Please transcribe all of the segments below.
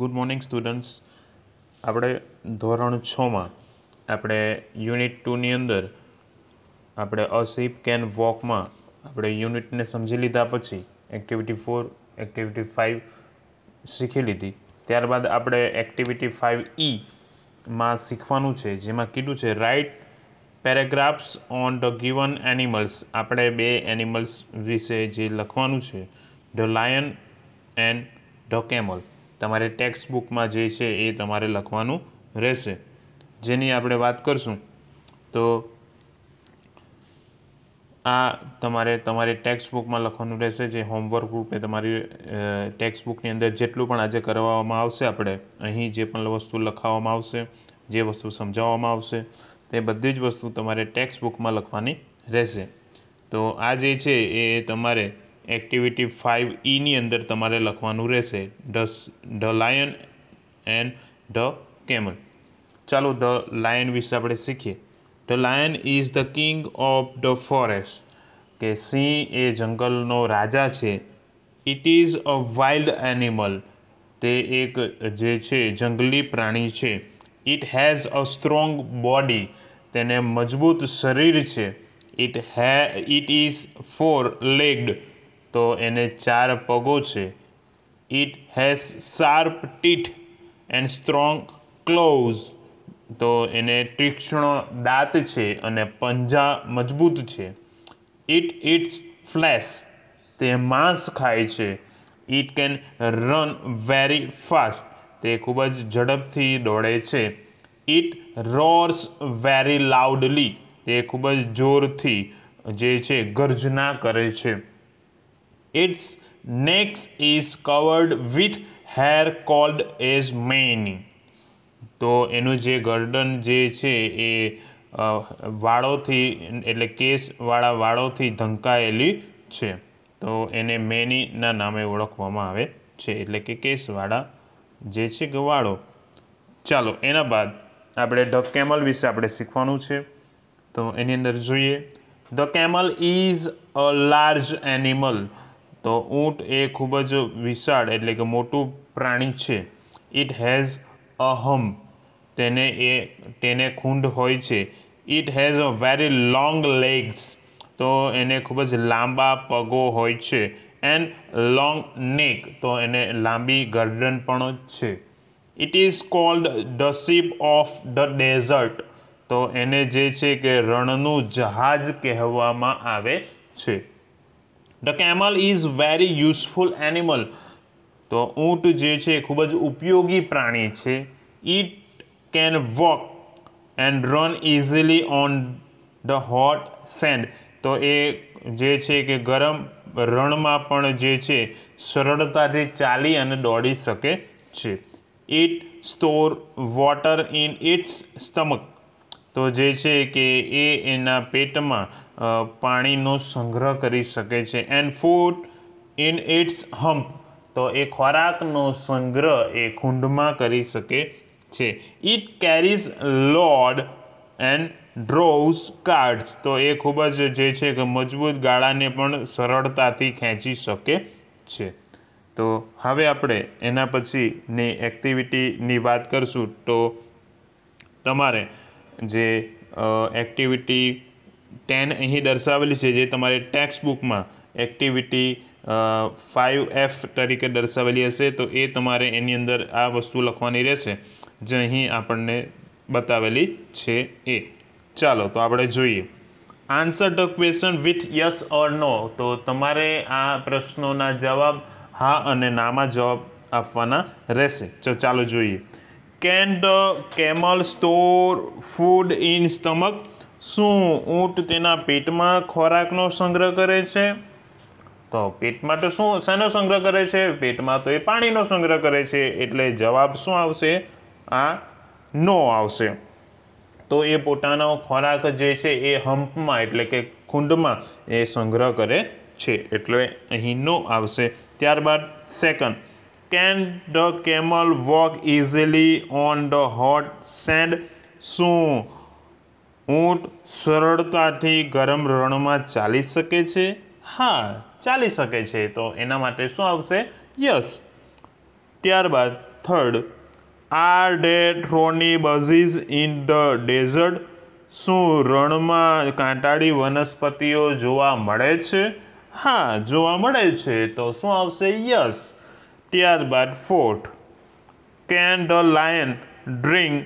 Good morning students આપણે ધોરણ છમાં આપણે યુનિટ ટુની અંદર આપણે અસીપ કેન વોકમાં આપણે યુનિટને સમજી લીધા પછી એક્ટિવિટી ફોર એક્ટિવિટી ફાઇવ શીખી લીધી ત્યારબાદ આપણે એક્ટિવિટી ફાઇવ ઈમાં શીખવાનું છે જેમાં કીધું છે write paragraphs on the given animals આપણે બે એનિમલ્સ વિશે જે લખવાનું છે the lion and the camel તમારે ટેક્સ્ટ બુકમાં જે છે એ તમારે લખવાનું રહેશે જેની આપણે વાત કરશું તો આ તમારે તમારે ટેક્સ્ટ બુકમાં લખવાનું રહેશે જે હોમવર્ક રૂપે તમારી ટેક્સ્ટ બુકની અંદર જેટલું પણ આજે કરવામાં આવશે આપણે અહીં જે પણ વસ્તુ લખાવવામાં આવશે જે વસ્તુ સમજાવવામાં આવશે તે બધી જ વસ્તુ તમારે ટેક્સ્ટ બુકમાં લખવાની રહેશે તો આ જે છે એ તમારે એક્ટિવિટી ફાઇવ ઈની અંદર તમારે લખવાનું રહેશે the the lion and the camel ચાલો ધ લાયન વિશે આપણે શીખીએ the lion is the king of the forest કે સિંહ એ જંગલનો રાજા છે it is a wild animal તે એક જે છે જંગલી પ્રાણી છે it has a strong body તેને મજબૂત શરીર છે ઇટ હે ઇટ ઇઝ ફોર લેગ્ડ તો એને ચાર પગો છે it has sharp teeth and strong claws તો એને તીક્ષ્ણ દાંત છે અને પંજા મજબૂત છે ઇટ ઇટ્સ ફ્લેશ તે માંસ ખાય છે it can run very fast તે ખૂબ જ ઝડપથી દોડે છે ઇટ રોર્સ વેરી લાઉડલી તે ખૂબ જ જોરથી જે છે ગર્જના કરે છે Its neck is covered with hair called as mane. તો એનું જે ગરદન જે છે એ વાળોથી એટલે કેસવાળા વાળોથી ઢંકાયેલી છે તો એને મેનીના નામે ઓળખવામાં આવે છે એટલે કે કેસવાળા જે છે કે વાળો ચાલો એના બાદ આપણે ધ કેમલ વિશે આપણે શીખવાનું છે તો એની અંદર જોઈએ the camel is a large animal તો ઊંટ એ ખૂબ જ વિશાળ એટલે કે મોટું પ્રાણી છે ઇટ હેઝ અ હમ્પ તેને એ તેને ખૂંડ હોય છે it has a very long legs તો એને ખૂબ જ લાંબા પગો હોય છે એન્ડ લોંગ નેક તો એને લાંબી ગરદન પણ છે it is called the ship of the desert તો એને જે છે કે રણનું જહાજ કહેવામાં આવે છે the camel is very useful animal તો ઊંટ જે છે ખૂબ જ ઉપયોગી પ્રાણી છે it can walk and run easily on the hot sand તો એ જે છે કે ગરમ રણમાં પણ જે છે સરળતાથી ચાલી અને દોડી શકે છે it store water in its stomach તો જે છે કે એ એના પેટમાં પાણીનો સંગ્રહ કરી શકે છે and food in its hump તો એ ખોરાકનો સંગ્રહ એ ખૂંડમાં કરી શકે છે it carries load and draws carts તો એ ખૂબ જ જે છે કે મજબૂત ગાળાને પણ સરળતાથી ખેંચી શકે છે તો હવે આપણે એના પછીની એક્ટિવિટીની વાત કરશું તો તમારે જે એક્ટિવિટી ટેન અહીં દર્શાવેલી છે જે તમારે ટેક્સ્ટ બુકમાં એક્ટિવિટી ફાઇવ એફ તરીકે દર્શાવેલી હશે તો એ તમારે એની અંદર આ વસ્તુ લખવાની રહેશે જે અહીં આપણને બતાવેલી છે એ ચાલો તો આપણે જોઈએ answer the question with yes or no તો તમારે આ પ્રશ્નોના જવાબ હા અને નામાં જવાબ આપવાના રહેશે તો ચાલો જોઈએ can the camel store food in stomach શું ઊંટ તેના પેટમાં ખોરાકનો સંગ્રહ કરે છે તો પેટમાં તો શું શેનો સંગ્રહ કરે છે પેટમાં તો એ પાણીનો સંગ્રહ કરે છે એટલે જવાબ શું આવશે આ નો આવશે તો એ પોતાનો ખોરાક જે છે એ હમ્પમાં એટલે કે કુંડમાં એ સંગ્રહ કરે છે એટલે અહીં નો આવશે ત્યારબાદ second can the camel walk easily on the hot sand શું ઊંટ સરળતાથી ગરમ રણમાં ચાલી શકે છે હા ચાલી શકે છે તો એના માટે શું આવશે યસ ત્યારબાદ third are there thorny bushes in the desert શું રણમાં કાંટાળી વનસ્પતિઓ જોવા મળે છે હા જોવા મળે છે તો શું આવશે યસ ત્યારબાદ fourth can the lion drink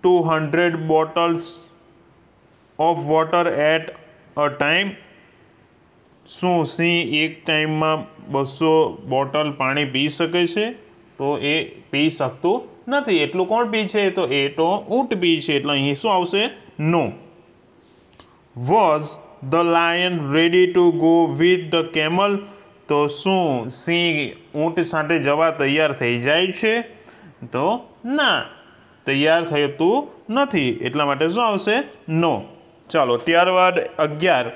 two hundred bottles of water at a time શું સિંહ એક ટાઈમમાં બસો બોટલ પાણી પી શકે છે તો એ પી શકતું નથી એટલું કોણ પી છે તો એ તો ઊંટ પી છે એટલે અહીં શું આવશે no was the lion ready to go with the camel તો શું સિંહ ઊંટ સાથે જવા તૈયાર થઈ જાય છે તો ના તૈયાર થતું નથી એટલા માટે શું આવશે નો ચાલો ત્યારબાદ અગિયાર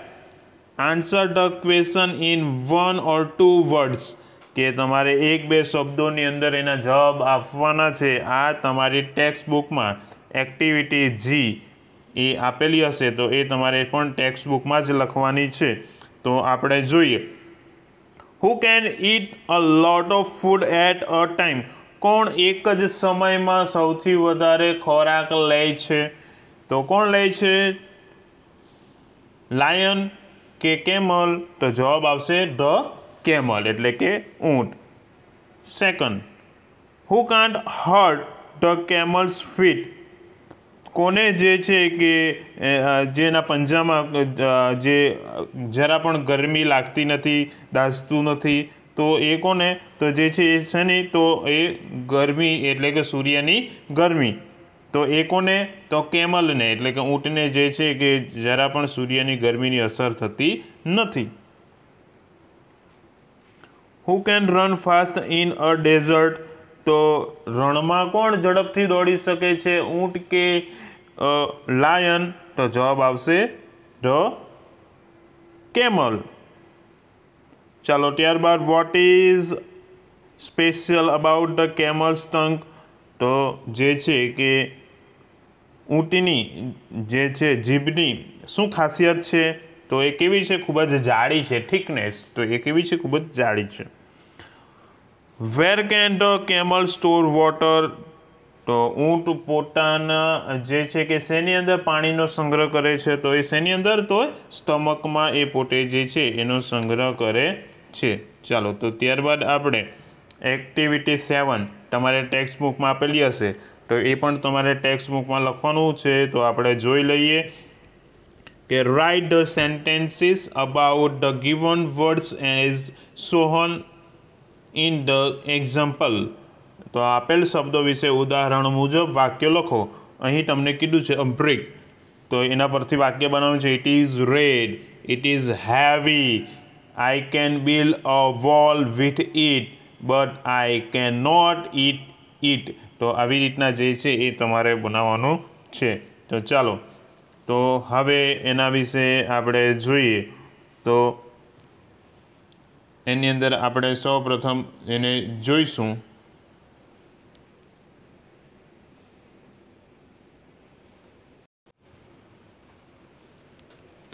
answer the question in one or two words કે તમારે એક બે શબ્દોની અંદર એના જવાબ આપવાના છે આ તમારી ટેક્સ્ટ બુકમાં એક્ટિવિટી જી એ આપેલી હશે તો એ તમારે પણ ટેક્સ્ટ બુકમાં જ લખવાની છે તો આપણે જોઈએ who can eat a lot of food at a time કોણ એક જ સમયમાં સૌથી વધારે ખોરાક લે છે તો કોણ લે છે લાયન કે કેમલ તો જવાબ આવશે ધ કેમલ એટલે કે ઊંટ second who can't hurt the camel's feet કોને જે છે કે જેના પંજામાં જે જરા પણ ગરમી લાગતી નથી દાસતું નથી તો એ કોને તો જે છે એ શનિ તો એ ગરમી એટલે કે સૂર્યની ગરમી તો એ કોને તો કેમલને એટલે કે ઊંટને જે છે કે જરા પણ સૂર્યની ગરમીની અસર થતી નથી who can run fast in a desert તો રણમાં કોણ ઝડપથી દોડી શકે છે ઊંટ કે લાયન તો જવાબ આવશે ધ કેમલ ચાલો ત્યારબાદ what is special about the camel skin તો જે છે કે ઊંટની જે છે જીભની શું ખાસિયત છે તો એ કેવી છે ખૂબ જ જાડી છે થિકનેસ તો એ કેવી છે ખૂબ જ જાડી છે where can the camel store water તો ઊંટ પોતાના જે છે કે શેની અંદર પાણીનો સંગ્રહ કરે છે તો એ શેની અંદર તો સ્ટમકમાં એ પોતે જે છે એનો સંગ્રહ કરે છે ચાલો તો ત્યારબાદ આપણે એક્ટિવિટી સેવન તમારે ટેક્સ્ટ બુકમાં આપેલી હશે તો એ પણ તમારે ટેક્સ્ટ બુકમાં લખવાનું છે તો આપણે જોઈ લઈએ કે write the sentences about the given words as shown in the example તો આપેલ શબ્દો વિશે ઉદાહરણ મુજબ વાક્ય લખો અહીં તમને કીધું છે અ બ્રિક તો એના પરથી વાક્ય બનાવવાનું છે it is red it is heavy I can build a wall with it but I can not eat it તો આવી રીતના જે છે એ તમારે બનાવવાનું છે તો ચાલો તો હવે એના વિશે આપણે જોઈએ તો એની અંદર આપણે સૌ પ્રથમ એને જોઈશું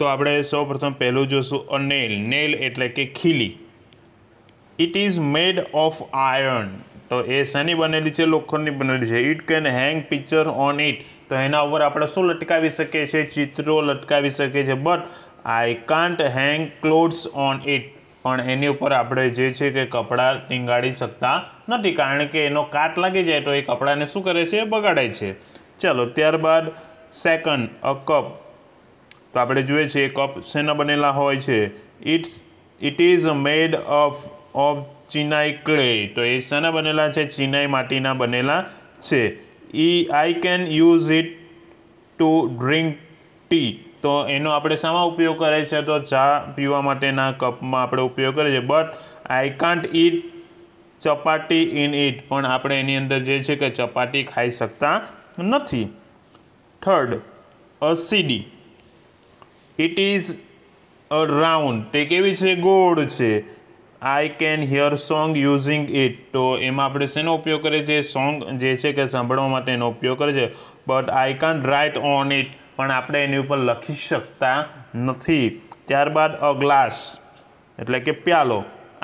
તો આપણે સૌ પ્રથમ પહેલું જોશું અ નેલ નેલ એટલે કે ખીલી it is made of iron તો એ શેની બનેલી છે લોખંડની બનેલી છે it can hang picture on it તો એના ઉપર આપણે શું લટકાવી શકીએ છીએ ચિત્રો લટકાવી શકીએ છીએ but I can't hang clothes on it પણ એની ઉપર આપણે જે છે કે કપડાં ટીંગાડી શકતા નથી કારણ કે એનો કાટ લાગી જાય તો એ કપડાને શું કરે છે બગાડે છે ચાલો ત્યારબાદ સેકન્ડ અ કપ તો આપણે જોઈએ છીએ કપ શેના બનેલા હોય છે it's it is made of of ચિનાઈ ક્લે તો એ શેના બનેલા છે ચિનાઈ માટીના બનેલા છે ઈ I can use it to drink tea તો એનો આપણે શામાં ઉપયોગ કરે છે તો ચા પીવા માટેના કપમાં આપણે ઉપયોગ કરીએ છીએ but I can't eat chapati in it પણ આપણે એની અંદર જે છે કે ચપાટી ખાઈ શકતા નથી third a CD it is a round તે કેવી છે ગોળ છે I can hear song using it તો એમાં આપણે શેનો ઉપયોગ કરીએ છીએ સોંગ જે છે કે સાંભળવા માટે એનો ઉપયોગ કરે છે બટ આઈ કાન રાઇટ ઓન ઇટ પણ આપણે એની ઉપર લખી શકતા નથી ત્યારબાદ અ ગ્લાસ એટલે કે પ્યાલો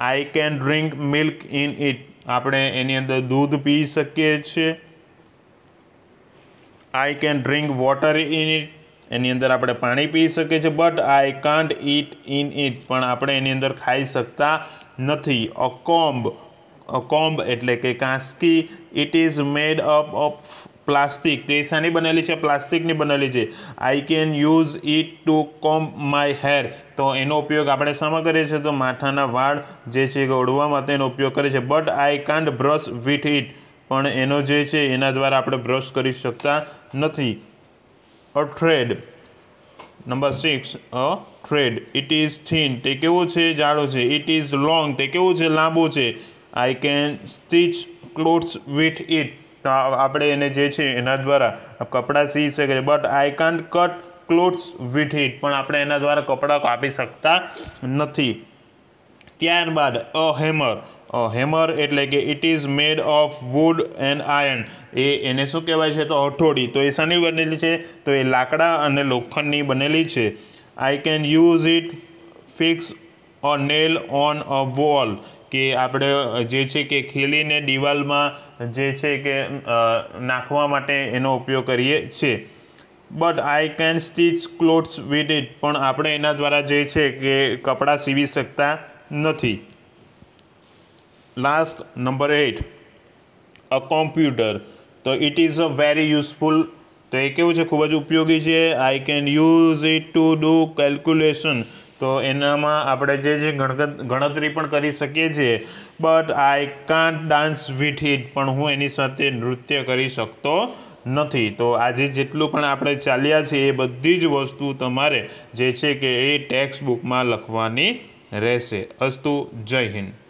I can drink milk in it આપણે એની અંદર દૂધ પી શકીએ છીએ I can drink water in it એની અંદર આપણે પાણી પી શકીએ છીએ but I can't eat in it પણ આપણે એની અંદર ખાઈ શકતા નથી અકોમ્બ અકોમ્બ એટલે કે કાંસકી it is made up of plastic તે શાની બનેલી છે પ્લાસ્ટિકની બનેલી છે I can use it to comb my hair તો એનો ઉપયોગ આપણે શામાં કરીએ છીએ તો માથાના વાળ જે છે એ ઓળવા માટે એનો ઉપયોગ કરે છે but I can't brush with it પણ એનો જે છે એના દ્વારા આપણે બ્રશ કરી શકતા નથી a thread number six a thread it is thin તે કેવું છે જાડો છે ઇટ ઇઝ લોંગ તે કેવું છે લાંબુ છે I can stitch clothes with it તો આપણે એને જે છે એના દ્વારા કપડાં સી શકે છે but I can't cut clothes with it પણ આપણે એના દ્વારા કપડાં કાપી શકતા નથી ત્યારબાદ અ હેમર અ હેમર એટલે કે it is made of wood and iron એ એને શું કહેવાય છે તો હથોડી તો એ શાની બનેલી છે તો એ લાકડા અને લોખંડની બનેલી છે I can use it fix a nail on a wall કે આપણે જે છે કે ખીલીને દિવાલમાં જે છે કે નાખવા માટે એનો ઉપયોગ કરીએ છીએ but I can stitch clothes with it પણ આપણે એના દ્વારા જે છે કે કપડાં સીવી શકતા નથી last number eight a computer તો it is a very useful તો એ કેવું છે ખૂબ જ ઉપયોગી છે I can use it to do calculation તો એનામાં આપણે જે જે ગણતરી પણ કરી શકીએ છીએ but I can't dance with it પણ હું એની સાથે નૃત્ય કરી શકતો નથી તો આજે જેટલું પણ આપણે ચાલ્યા છીએ એ બધી જ વસ્તુ તમારે જે છે કે એ ટેક્સ્ટ બુકમાં લખવાની રહેશે અસ્તુ જય હિન્દ